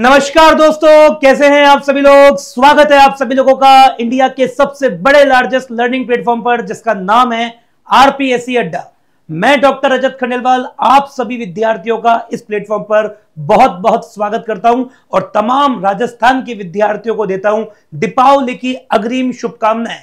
नमस्कार दोस्तों कैसे हैं आप सभी लोग स्वागत है आप सभी लोगों का इंडिया के सबसे बड़े लार्जेस्ट लर्निंग प्लेटफॉर्म पर जिसका नाम है आरपीएससी अड्डा मैं डॉक्टर रजत खंडेलवाल आप सभी विद्यार्थियों का इस प्लेटफॉर्म पर बहुत बहुत स्वागत करता हूं और तमाम राजस्थान के विद्यार्थियों को देता हूं दीपावली की अग्रिम शुभकामनाएं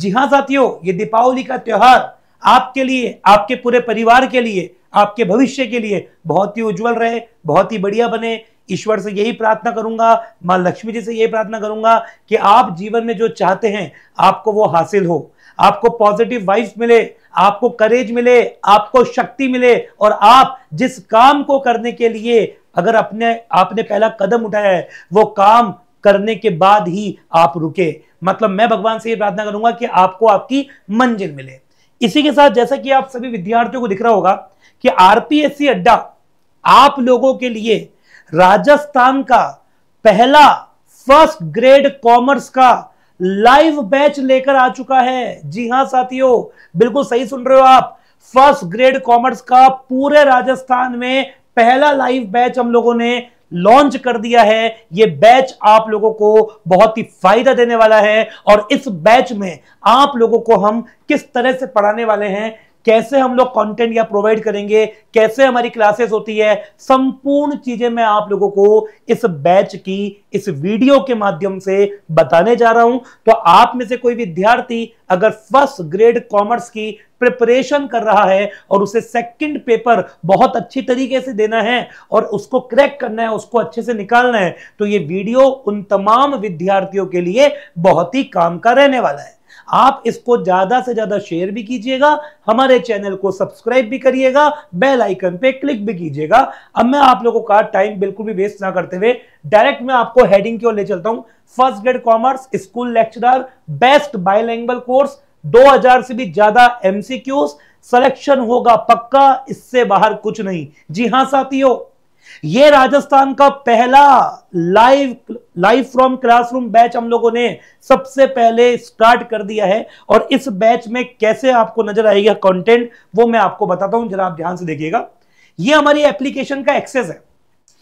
जी हां साथियों ये दीपावली का त्यौहार आपके लिए आपके पूरे परिवार के लिए आपके भविष्य के लिए बहुत ही उज्जवल रहे बहुत ही बढ़िया बने ईश्वर से यही प्रार्थना करूंगा माँ लक्ष्मी जी से यही प्रार्थना करूंगा कि आप जीवन में जो चाहते हैं आपको वो हासिल हो आपको पॉजिटिव वाइब्स मिले आपको करेज मिले आपको शक्ति मिले और आप जिस काम को करने के लिए अगर अपने आपने पहला कदम उठाया है वो काम करने के बाद ही आप रुके मतलब मैं भगवान से ये प्रार्थना करूंगा कि आपको आपकी मंजिल मिले इसी के साथ जैसा कि आप सभी विद्यार्थियों को दिख रहा होगा कि आरपीएससी अड्डा आप लोगों के लिए राजस्थान का पहला फर्स्ट ग्रेड कॉमर्स का लाइव बैच लेकर आ चुका है जी हां साथियों बिल्कुल सही सुन रहे हो आप फर्स्ट ग्रेड कॉमर्स का पूरे राजस्थान में पहला लाइव बैच हम लोगों ने लॉन्च कर दिया है ये बैच आप लोगों को बहुत ही फायदा देने वाला है और इस बैच में आप लोगों को हम किस तरह से पढ़ाने वाले हैं कैसे हम लोग कंटेंट या प्रोवाइड करेंगे कैसे हमारी क्लासेस होती है संपूर्ण चीजें मैं आप लोगों को इस बैच की इस वीडियो के माध्यम से बताने जा रहा हूं तो आप में से कोई विद्यार्थी अगर फर्स्ट ग्रेड कॉमर्स की प्रिपरेशन कर रहा है और उसे सेकंड पेपर बहुत अच्छी तरीके से देना है और उसको क्रैक करना है उसको अच्छे से निकालना है तो ये वीडियो उन तमाम विद्यार्थियों के लिए बहुत ही काम का रहने वाला है आप इसको ज़्यादा से ज़्यादा शेयर भी कीजिएगा हमारे चैनल को सब्सक्राइब भी करिएगा बेल आइकन पे क्लिक भी कीजिएगा अब मैं आप लोगों का टाइम बिल्कुल भी वेस्ट ना करते हुए डायरेक्ट मैं आपको हेडिंग की ओर ले चलता हूं first grade commerce school lecturer best bilanguage course हजार से भी ज्यादा एमसीक्यूज सिलेक्शन होगा पक्का इससे बाहर कुछ नहीं जी हां साथियों ये राजस्थान का पहला live live from classroom batch हम लोगों ने सबसे पहले स्टार्ट कर दिया है और इस बैच में कैसे आपको नजर आएगा कंटेंट वो मैं आपको बताता हूं जरा आप ध्यान से देखिएगा ये हमारी एप्लीकेशन का एक्सेस है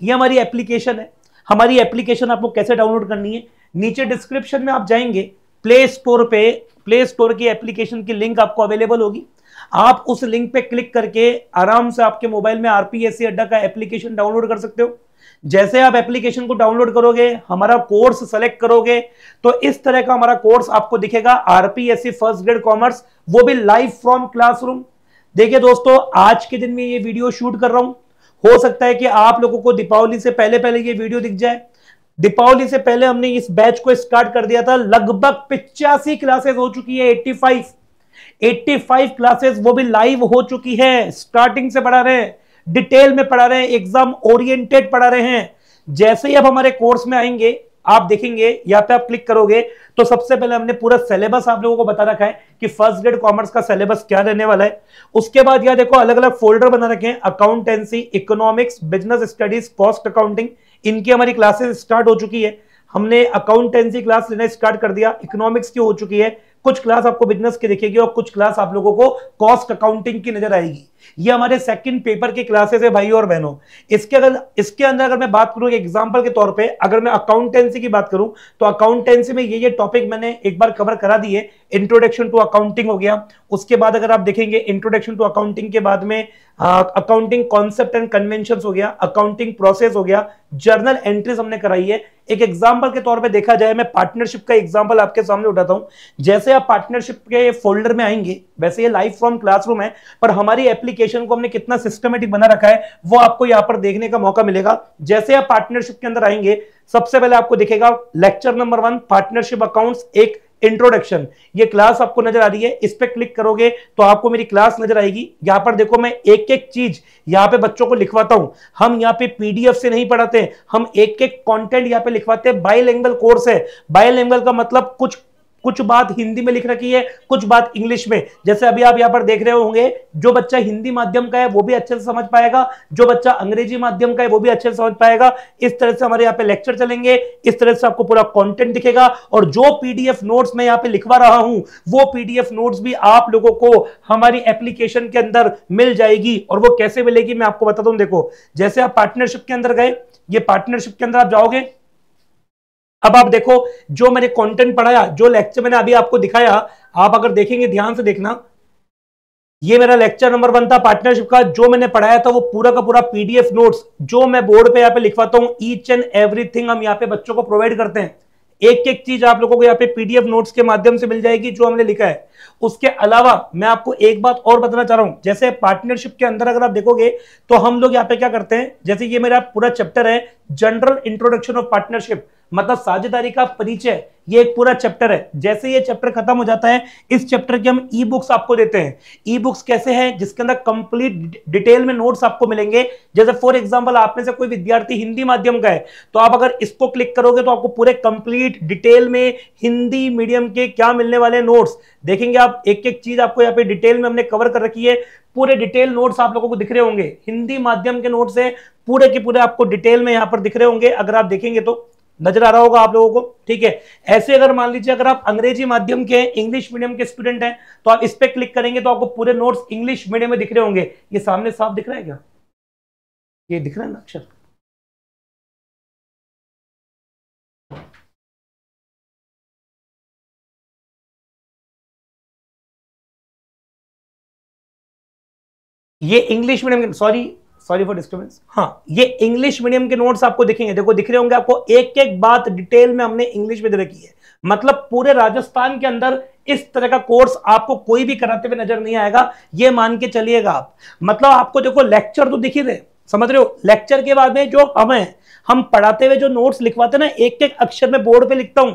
ये हमारी एप्लीकेशन है हमारी एप्लीकेशन आपको कैसे डाउनलोड करनी है नीचे डिस्क्रिप्शन में आप जाएंगे प्ले स्टोर पे प्ले स्टोर की एप्लीकेशन की लिंक आपको अवेलेबल होगी आप उस लिंक पे क्लिक करके आराम से आपके मोबाइल में आरपीएससी अड्डा का एप्लीकेशन डाउनलोड कर सकते हो जैसे आप एप्लीकेशन को डाउनलोड करोगे हमारा कोर्स सेलेक्ट करोगे तो इस तरह का हमारा कोर्स आपको दिखेगा आरपीएससी फर्स्ट ग्रेड कॉमर्स वो भी लाइव फ्रॉम क्लासरूम देखिए दोस्तों आज के दिन में ये वीडियो शूट कर रहा हूं हो सकता है कि आप लोगों को दीपावली से पहले पहले ये वीडियो दिख जाए दीपावली से पहले हमने इस बैच को स्टार्ट कर दिया था लगभग पिचासी क्लासेस हो चुकी है एट्टी 85 क्लासेस वो भी लाइव हो चुकी है स्टार्टिंग से पढ़ा रहे हैं डिटेल में पढ़ा रहे हैं एग्जाम ओरिएंटेड पढ़ा रहे हैं जैसे ही आप हमारे कोर्स में आएंगे आप देखेंगे यहाँ पे आप क्लिक करोगे तो सबसे पहले हमने पूरा सिलेबस आप लोगों को बता रखा है कि फर्स्ट ग्रेड कॉमर्स का सिलेबस क्या रहने वाला है उसके बाद यह देखो अलग अलग फोल्डर बना रखे हैं accountancy economics business studies cost accounting इनकी हमारी क्लासेस स्टार्ट हो चुकी है हमने अकाउंटेंसी क्लास लेना स्टार्ट कर दिया इकोनॉमिक्स की हो चुकी है कुछ क्लास आपको बिजनेस की दिखेगी और कुछ क्लास आप लोगों को कॉस्ट अकाउंटिंग की नजर आएगी ये हमारे सेकंड पेपर के क्लासेस है भाई और बहनों इसके अगर इसके अंदर अगर मैं बात करूं एग्जांपल के तौर पे अगर मैं अकाउंटेंसी की बात करूं तो अकाउंटेंसी में ये ये टॉपिक मैंने एक बार कवर करा दिए इंट्रोडक्शन टू अकाउंटिंग हो गया उसके बाद अगर आप देखेंगे इंट्रोडक्शन टू अकाउंटिंग के बाद में अकाउंटिंग कॉन्सेप्ट एंड कन्वेंशन हो गया अकाउंटिंग प्रोसेस हो गया जर्नल एंट्रीज हमने कराई है एक एग्जाम्पल के तौर पे देखा जाए मैं पार्टनरशिप का एग्जाम्पल आपके सामने उठाता हूं जैसे आप पार्टनरशिप के फोल्डर में आएंगे वैसे ये लाइव फ्रॉम क्लासरूम है पर हमारी एप्लीकेशन को हमने कितना सिस्टमेटिक बना रखा है वो आपको यहाँ पर देखने का मौका मिलेगा जैसे आप पार्टनरशिप के अंदर आएंगे सबसे पहले आपको दिखेगा lecture number one partnership accounts एक इंट्रोडक्शन ये क्लास आपको नजर आ रही है इस पर क्लिक करोगे तो आपको मेरी क्लास नजर आएगी यहां पर देखो मैं एक एक चीज यहाँ पे बच्चों को लिखवाता हूं हम यहाँ पे पीडीएफ से नहीं पढ़ाते हम एक एक कॉन्टेंट यहाँ पे लिखवाते हैं बाई कोर्स है बाई का मतलब कुछ कुछ बात हिंदी में लिख रखी है कुछ बात इंग्लिश में जैसे अभी आप यहाँ पर देख रहे होंगे जो बच्चा हिंदी माध्यम का है वो भी अच्छे से समझ पाएगा जो बच्चा अंग्रेजी माध्यम का है वो भी अच्छे से समझ पाएगा इस तरह से हमारे यहाँ पे लेक्चर चलेंगे इस तरह से आपको पूरा कॉन्टेंट दिखेगा और जो पीडीएफ नोट्स मैं यहाँ पे लिखवा रहा हूं वो पीडीएफ नोट्स भी आप लोगों को हमारी एप्लीकेशन के अंदर मिल जाएगी और वो कैसे मिलेगी मैं आपको बता दूं देखो जैसे आप पार्टनरशिप के अंदर गए ये पार्टनरशिप के अंदर आप जाओगे अब आप देखो जो मैंने कंटेंट पढ़ाया जो लेक्चर मैंने अभी आपको दिखाया आप अगर देखेंगे ध्यान से देखना ये मेरा लेक्चर नंबर वन था पार्टनरशिप का जो मैंने पढ़ाया था वो पूरा का पूरा पीडीएफ नोट्स जो मैं बोर्ड पे यहाँ पे लिखवाता हूँ ईच एंड एवरीथिंग हम यहाँ पे बच्चों को प्रोवाइड करते हैं एक एक चीज आप लोगों को यहाँ पे पीडीएफ नोट्स के माध्यम से मिल जाएगी जो हमने लिखा है उसके अलावा मैं आपको एक बात और बताना चाह रहा हूं जैसे पार्टनरशिप के अंदर अगर आप देखोगे तो हम लोग यहाँ पे क्या करते हैं जैसे ये मेरा पूरा चैप्टर है जनरल इंट्रोडक्शन ऑफ पार्टनरशिप मतलब साझेदारी का परिचय ये एक पूरा चैप्टर है जैसे ये चैप्टर खत्म हो जाता है इस चैप्टर के हम ई बुक्स आपको देते हैं ई बुक्स कैसे हैं जिसके अंदर कंप्लीट डिटेल में नोट्स आपको मिलेंगे जैसे फॉर एग्जांपल आप में से कोई विद्यार्थी हिंदी माध्यम का है तो आप अगर इसको क्लिक करोगे तो आपको पूरे कंप्लीट डिटेल में हिंदी मीडियम के क्या मिलने वाले नोट्स देखेंगे आप एक एक चीज आपको यहाँ पे डिटेल में हमने कवर कर रखी है पूरे डिटेल नोट्स आप लोगों को दिख रहे होंगे हिंदी माध्यम के नोट्स है पूरे के पूरे आपको डिटेल में यहाँ पर दिख रहे होंगे अगर आप देखेंगे तो नजर आ रहा होगा आप लोगों को ठीक है ऐसे अगर मान लीजिए अगर आप अंग्रेजी माध्यम के इंग्लिश मीडियम के स्टूडेंट हैं तो आप इस पर क्लिक करेंगे तो आपको पूरे नोट्स इंग्लिश मीडियम में दिख रहे होंगे ये सामने साफ दिख रहा है क्या ये दिख रहा है ना अक्षर ये English medium sorry sorry for disturbance हाँ ये इंग्लिश मीडियम के नोट्स आपको दिखेंगे देखो दिख रहे होंगे आपको एक एक बात डिटेल में हमने इंग्लिश में दे रखी है मतलब पूरे राजस्थान के अंदर इस तरह का कोर्स आपको कोई भी कराते हुए नजर नहीं आएगा ये मान के चलिएगा आप मतलब आपको देखो लेक्चर तो दिख ही रहे समझ रहे हो लेक्चर के बाद में जो हमें हम पढ़ाते हुए जो नोट्स लिखवाते हैं ना एक एक अक्षर में बोर्ड पे लिखता हूं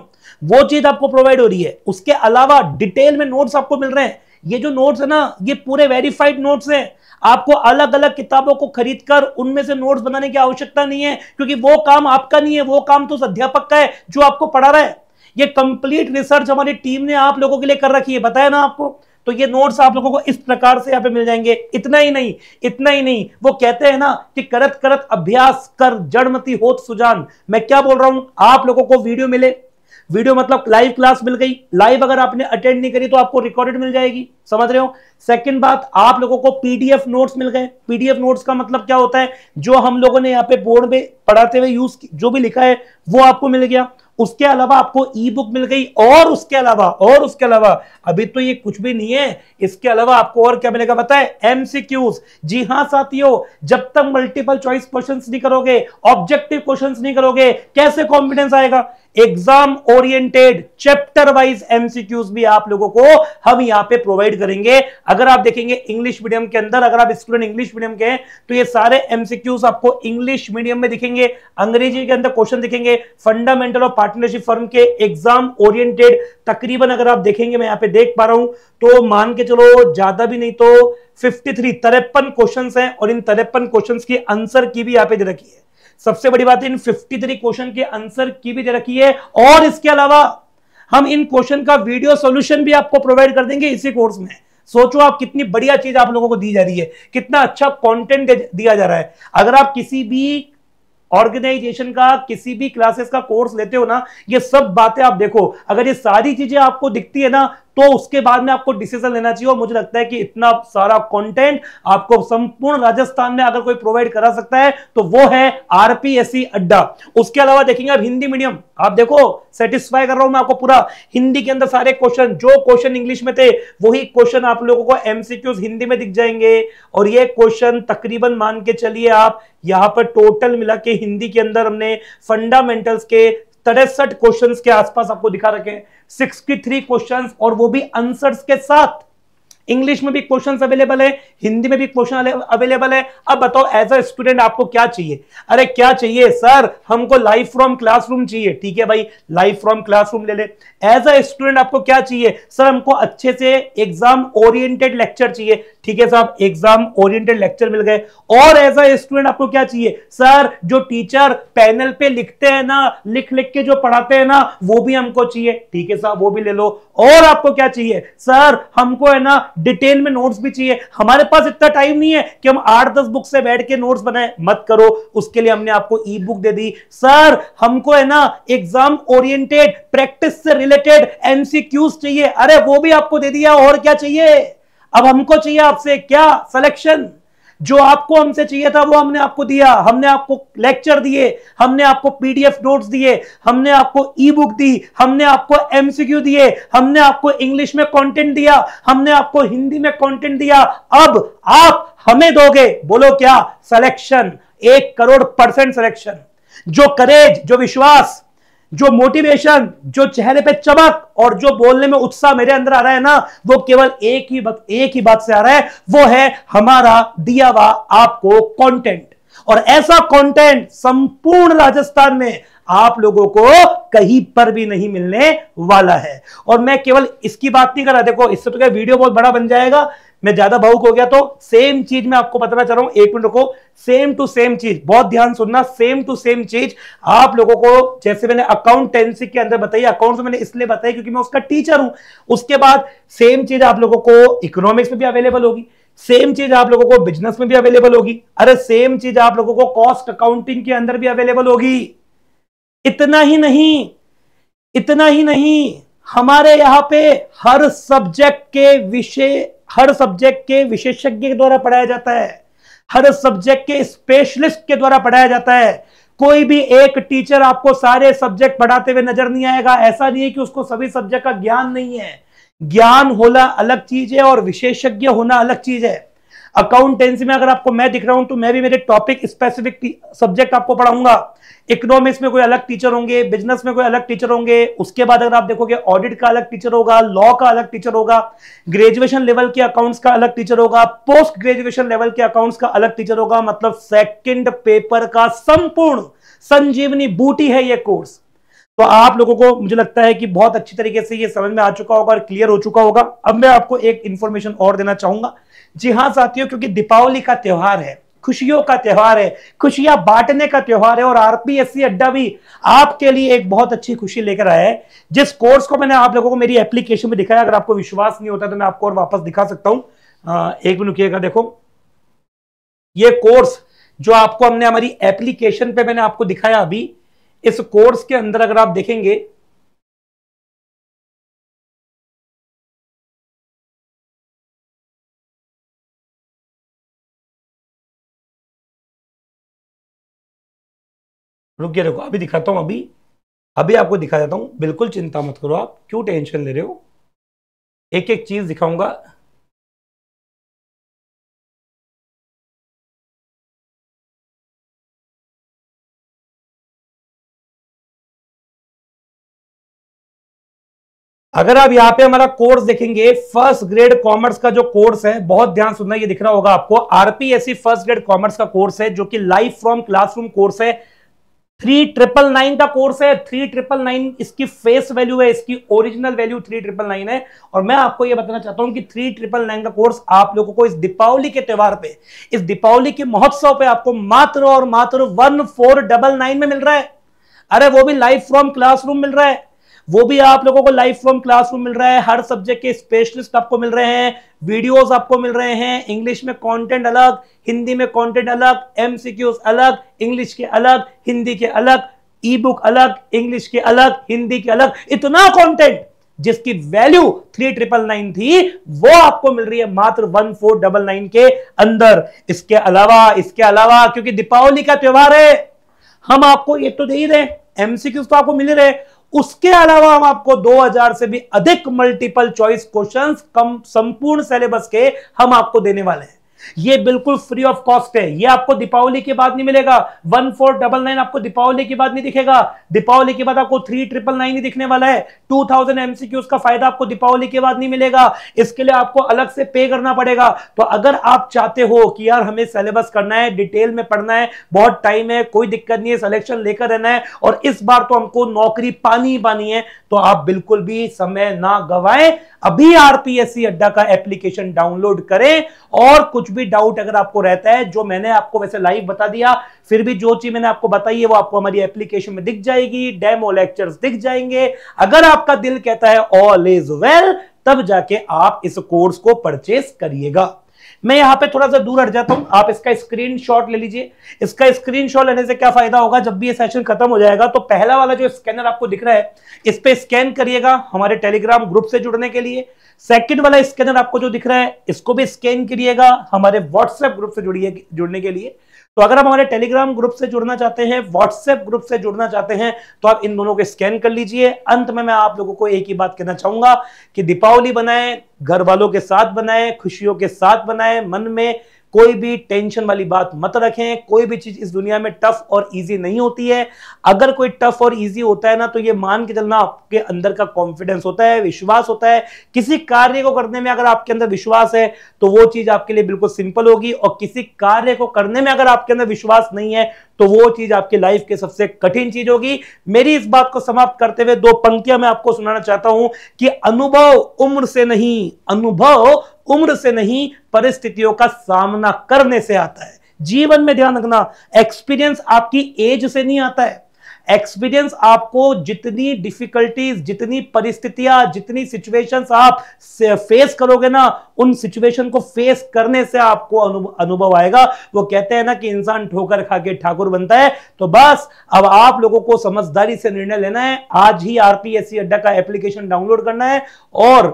वो चीज आपको प्रोवाइड हो रही है उसके अलावा डिटेल में नोट्स आपको मिल रहे हैं ये जो नोट्स है ना ये पूरे वेरीफाइड नोट्स हैं आपको अलग अलग किताबों को खरीद कर उनमें से नोट्स बनाने की आवश्यकता नहीं है क्योंकि वो काम आपका नहीं है वो काम तो उस अध्यापक का है जो आपको पढ़ा रहा है ये कंप्लीट रिसर्च हमारी टीम ने आप लोगों के लिए कर रखी है बताया ना आपको तो ये नोट्स आप लोगों को इस प्रकार से यहाँ पे मिल जाएंगे इतना ही नहीं इतना ही नहीं वो कहते हैं ना कि करत करत अभ्यास कर जड़मती होत सुजान मैं क्या बोल रहा हूं आप लोगों को वीडियो मिले वीडियो मतलब लाइव क्लास मिल गई लाइव अगर आपने अटेंड नहीं करी तो आपको रिकॉर्डेड मिल जाएगी समझ रहे हो सेकंड बात आप लोगों को पीडीएफ नोट्स मिल गए पीडीएफ नोट्स का मतलब क्या होता है जो हम लोगों ने यहाँ पे बोर्ड में पढ़ाते हुए यूज जो भी लिखा है वो आपको मिल गया उसके अलावा आपको ई बुक मिल गई और उसके अलावा और उसके अलावा अभी तो ये कुछ भी नहीं है इसके अलावा आपको और क्या मिलेगा बताए एमसीक्यूज जी हां साथियों जब तक मल्टीपल चॉइस क्वेश्चंस नहीं करोगे ऑब्जेक्टिव क्वेश्चंस नहीं करोगे कैसे कॉन्फिडेंस आएगा exam oriented chapter wise MCQs भी आप लोगों को हम यहां पे प्रोवाइड करेंगे अगर आप देखेंगे इंग्लिश मीडियम के अंदर अगर आप स्टूडेंट इंग्लिश मीडियम के हैं तो ये सारे एमसीक्यूज आपको इंग्लिश मीडियम में दिखेंगे अंग्रेजी के अंदर क्वेश्चन दिखेंगे फंडामेंटल ऑफ पार्टनरशिप फर्म के एग्जाम ओरिएंटेड तकरीबन अगर आप देखेंगे मैं यहाँ पे देख पा रहा हूं तो मान के चलो ज्यादा भी नहीं तो 53 थ्री तिरपन क्वेश्चन है और इन तिरपन क्वेश्चन के आंसर की भी यहाँ पे दे रखी है सबसे बड़ी बात है इन 53 क्वेश्चन के आंसर की भी दे रखी है और इसके अलावा हम इन क्वेश्चन का वीडियो सोल्यूशन भी आपको प्रोवाइड कर देंगे इसी कोर्स में सोचो आप कितनी बढ़िया चीज आप लोगों को दी जा रही है कितना अच्छा कंटेंट दिया जा रहा है अगर आप किसी भी ऑर्गेनाइजेशन का किसी भी क्लासेस का कोर्स लेते हो ना ये सब बातें आप देखो अगर ये सारी चीजें आपको दिखती है ना तो उसके बाद में आपको डिसीजन लेना चाहिए और मुझे लगता है कि इतना सारा कंटेंट आपको संपूर्ण राजस्थान में अगर कोई प्रोवाइड करा सकता है तो वो है आरपीएससी अड्डा उसके अलावा देखेंगे आप हिंदी मीडियम आप देखो सेटिस्फाई कर रहा हूं मैं आपको पूरा हिंदी के अंदर सारे क्वेश्चन जो क्वेश्चन इंग्लिश में थे वही क्वेश्चन आप लोगों को एमसीक्यूज हिंदी में दिख जाएंगे और ये क्वेश्चन तकरीबन मान के चलिए आप यहां पर टोटल मिला के हिंदी के अंदर हमने फंडामेंटल्स के तिरसठ क्वेश्चन के आसपास आपको दिखा रखे हैं सिक्सटी थ्री क्वेश्चन और वो भी आंसर के साथ इंग्लिश में भी क्वेश्चन अवेलेबल है हिंदी में भी क्वेश्चन अवेलेबल है अब बताओ एज अ स्टूडेंट आपको क्या चाहिए अरे क्या चाहिए सर हमको लाइव फ्रॉम क्लासरूम चाहिए ठीक है भाई लाइव फ्रॉम क्लासरूम ले ले एज अ स्टूडेंट आपको क्या चाहिए सर हमको अच्छे से एग्जाम ओरिएंटेड लेक्चर चाहिए ठीक है साहब एग्जाम ओरिएंटेड लेक्चर मिल गए और एज अ स्टूडेंट आपको क्या चाहिए सर जो टीचर पैनल पे लिखते हैं ना लिख लिख के जो पढ़ाते हैं ना वो भी हमको चाहिए ठीक है साहब वो भी ले लो और आपको क्या चाहिए सर हमको है ना डिटेल में नोट्स भी चाहिए हमारे पास इतना टाइम नहीं है कि हम आठ दस बुक से बैठ के नोट्स बनाए मत करो उसके लिए हमने आपको ई बुक दे दी सर हमको है ना एग्जाम ओरिएंटेड प्रैक्टिस से रिलेटेड एमसीक्यूज चाहिए अरे वो भी आपको दे दिया और क्या चाहिए अब हमको चाहिए आपसे क्या सिलेक्शन जो आपको हमसे चाहिए था वो हमने आपको दिया हमने आपको लेक्चर दिए हमने आपको पीडीएफ नोट्स दिए हमने आपको ई बुक दी हमने आपको एमसीक्यू दिए हमने आपको इंग्लिश में कंटेंट दिया हमने आपको हिंदी में कंटेंट दिया अब आप हमें दोगे बोलो क्या सिलेक्शन एक करोड़ परसेंट सिलेक्शन जो करेज जो विश्वास जो मोटिवेशन जो चेहरे पे चमक और जो बोलने में उत्साह मेरे अंदर आ रहा है ना वो केवल एक ही बात एक ही बात से आ रहा है वो है हमारा दिया हुआ आपको कंटेंट और ऐसा कंटेंट संपूर्ण राजस्थान में आप लोगों को कहीं पर भी नहीं मिलने वाला है और मैं केवल इसकी बात नहीं कर रहा देखो इससे तो क्या वीडियो बहुत बड़ा बन जाएगा मैं ज्यादा भावुक हो गया तो सेम चीज मैं आपको बताना चाह रहा हूं एक मिनट रखो सेम टू सेम चीज बहुत ध्यान सुनना सेम टू सेम चीज आप लोगों को जैसे मैंने अकाउंटेंसी के अंदर बताई अकाउंट्स मैंने इसलिए बताया क्योंकि मैं उसका टीचर हूं उसके बाद सेम चीज आप लोगों को इकोनॉमिक्स में भी अवेलेबल होगी सेम चीज आप लोगों को बिजनेस में भी अवेलेबल होगी अरे सेम चीज आप लोगों को कॉस्ट अकाउंटिंग के अंदर भी अवेलेबल होगी इतना ही नहीं इतना ही नहीं हमारे यहां पे हर सब्जेक्ट के विषय हर सब्जेक्ट के विशेषज्ञ के द्वारा पढ़ाया जाता है हर सब्जेक्ट के स्पेशलिस्ट के द्वारा पढ़ाया जाता है कोई भी एक टीचर आपको सारे सब्जेक्ट पढ़ाते हुए नजर नहीं आएगा ऐसा नहीं है कि उसको सभी सब्जेक्ट का ज्ञान नहीं है ज्ञान होना अलग चीज है और विशेषज्ञ होना अलग चीज है अकाउंटेंसी में अगर आपको मैं दिख रहा हूं तो मैं भी मेरे टॉपिक स्पेसिफिक सब्जेक्ट आपको पढ़ाऊंगा इकोनॉमिक्स में कोई अलग टीचर होंगे बिजनेस में कोई अलग टीचर होंगे उसके बाद अगर आप देखोगे ऑडिट का अलग टीचर होगा लॉ का अलग टीचर होगा ग्रेजुएशन लेवल के अकाउंट्स का अलग टीचर होगा पोस्ट ग्रेजुएशन लेवल के अकाउंट्स का अलग टीचर होगा मतलब सेकेंड पेपर का संपूर्ण संजीवनी बूटी है यह कोर्स तो आप लोगों को मुझे लगता है कि बहुत अच्छी तरीके से ये समझ में आ चुका होगा और क्लियर हो चुका होगा अब मैं आपको एक इन्फॉर्मेशन और देना चाहूंगा जी हाँ साथियों क्योंकि दीपावली का त्यौहार है खुशियों का त्यौहार है खुशियां बांटने का त्यौहार है और आरपीएससी अड्डा भी आपके लिए एक बहुत अच्छी खुशी लेकर आया है जिस कोर्स को मैंने आप लोगों को मेरी एप्लीकेशन में दिखाया अगर आपको विश्वास नहीं होता तो मैं आपको और वापस दिखा सकता हूं आ, एक मिनट देखो ये कोर्स जो आपको हमने हमारी एप्लीकेशन पे मैंने आपको दिखाया अभी इस कोर्स के अंदर अगर आप देखेंगे रुकिए रुको अभी दिखाता हूं अभी अभी आपको दिखा देता हूं बिल्कुल चिंता मत करो आप क्यों टेंशन ले रहे हो एक एक चीज दिखाऊंगा अगर आप यहाँ पे हमारा कोर्स देखेंगे फर्स्ट ग्रेड कॉमर्स का जो कोर्स है बहुत ध्यान सुनना ये दिख रहा होगा आपको आरपीएससी फर्स्ट ग्रेड कॉमर्स का कोर्स है जो कि लाइव फ्रॉम क्लासरूम कोर्स है थ्री ट्रिपल नाइन का कोर्स है थ्री ट्रिपल नाइन इसकी फेस वैल्यू है इसकी original value three triple nine है और मैं आपको यह बताना चाहता हूं कि थ्री ट्रिपल नाइन का कोर्स आप लोगों को इस दीपावली के त्यौहार पे इस दीपावली के महोत्सव पे आपको मात्र और मात्र वन फोर डबल नाइन में मिल रहा है अरे वो भी लाइव फ्रॉम क्लासरूम मिल रहा है वो भी आप लोगों को लाइव फ्रॉम क्लासरूम मिल रहा है हर सब्जेक्ट के स्पेशलिस्ट आपको मिल रहे हैं वीडियोस आपको मिल रहे हैं इंग्लिश में कंटेंट अलग हिंदी में कंटेंट अलग एमसीक्यूज अलग इंग्लिश के अलग हिंदी के अलग ई बुक अलग इंग्लिश के अलग हिंदी के अलग इतना कॉन्टेंट जिसकी वैल्यू थ्री ट्रिपल नाइन थी वो आपको मिल रही है मात्र वन फोर डबल नाइन के अंदर इसके अलावा इसके अलावा क्योंकि दीपावली का त्योहार है हम आपको ये तो दे ही रहे एमसीक्यू तो आपको मिल रहे उसके अलावा हम आपको 2000 से भी अधिक मल्टीपल चॉइस क्वेश्चंस कम संपूर्ण सिलेबस के हम आपको देने वाले हैं ये बिल्कुल फ्री ऑफ कॉस्ट है ये आपको दीपावली के बाद नहीं मिलेगा वन फोर डबल नाइन आपको दीपावली के बाद नहीं दिखेगा दीपावली के बाद आपको थ्री ट्रिपल नाइन ही दिखने वाला है टू थाउजेंड एमसीक्यूज का फायदा आपको दीपावली के बाद नहीं मिलेगा इसके लिए आपको अलग से पे करना पड़ेगा तो अगर आप चाहते हो कि यार हमें सिलेबस करना है डिटेल में पढ़ना है बहुत टाइम है कोई दिक्कत नहीं है सिलेक्शन लेकर रहना है और इस बार तो हमको नौकरी पानी ही पानी है तो आप बिल्कुल भी समय ना गवाएं अभी आरपीएससी अड्डा का एप्लीकेशन डाउनलोड करें और कुछ कुछ भी डाउट अगर आपको रहता है जो मैंने आपको वैसे लाइव बता दिया फिर भी जो चीज मैंने आपको बताई है वो आपको हमारी एप्लीकेशन में दिख जाएगी डेमो लेक्चर्स दिख जाएंगे अगर आपका दिल कहता है ऑल इज वेल तब जाके आप इस कोर्स को परचेस करिएगा मैं यहां पे थोड़ा सा दूर हट जाता हूं आप इसका स्क्रीनशॉट ले लीजिए इसका स्क्रीनशॉट लेने से क्या फायदा होगा जब भी ये सेशन खत्म हो जाएगा तो पहला वाला जो स्कैनर आपको दिख रहा है इस पर स्कैन करिएगा हमारे टेलीग्राम ग्रुप से जुड़ने के लिए सेकंड वाला स्कैनर आपको जो दिख रहा है इसको भी स्कैन करिएगा हमारे व्हाट्सएप ग्रुप से जुड़िए जुड़ने के लिए तो अगर आप हमारे टेलीग्राम ग्रुप से जुड़ना चाहते हैं व्हाट्सएप ग्रुप से जुड़ना चाहते हैं तो आप इन दोनों को स्कैन कर लीजिए अंत में मैं आप लोगों को एक ही बात कहना चाहूंगा कि दीपावली बनाए घर वालों के साथ बनाए खुशियों के साथ बनाए मन में कोई भी टेंशन वाली बात मत रखें कोई भी चीज इस दुनिया में टफ और इजी नहीं होती है अगर कोई टफ और इजी होता है ना तो ये मान के चलना आपके अंदर का कॉन्फिडेंस होता है विश्वास होता है किसी कार्य को करने में अगर आपके अंदर विश्वास है तो वो चीज आपके लिए बिल्कुल सिंपल होगी और किसी कार्य को करने में अगर आपके अंदर विश्वास नहीं है तो वो चीज आपकी लाइफ के सबसे कठिन चीज होगी मेरी इस बात को समाप्त करते हुए दो पंक्तियां मैं आपको सुनाना चाहता हूं कि अनुभव उम्र से नहीं अनुभव उम्र से नहीं परिस्थितियों का सामना करने से आता है जीवन में ध्यान रखना एक्सपीरियंस आपकी एज से नहीं आता है एक्सपीरियंस आपको जितनी डिफिकल्टीज जितनी परिस्थितियां जितनी सिचुएशंस आप फेस करोगे ना उन सिचुएशन को फेस करने से आपको अनुभव आएगा वो कहते हैं ना कि इंसान ठोकर खा के ठाकुर बनता है तो बस अब आप लोगों को समझदारी से निर्णय लेना है आज ही आरपीएससी अड्डा का एप्लीकेशन डाउनलोड करना है और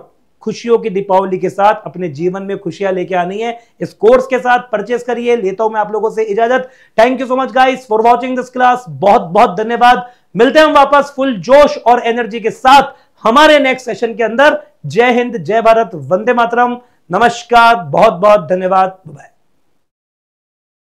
खुशियों की दीपावली के साथ अपने जीवन में खुशियां लेके आनी है इस कोर्स के साथ परचेस करिए लेता हूं मैं आप लोगों से इजाजत thank you so much guys for watching this class बहुत बहुत धन्यवाद मिलते हैं हम वापस फुल जोश और एनर्जी के साथ हमारे नेक्स्ट सेशन के अंदर जय हिंद जय भारत वंदे मातरम नमस्कार बहुत बहुत धन्यवाद बाय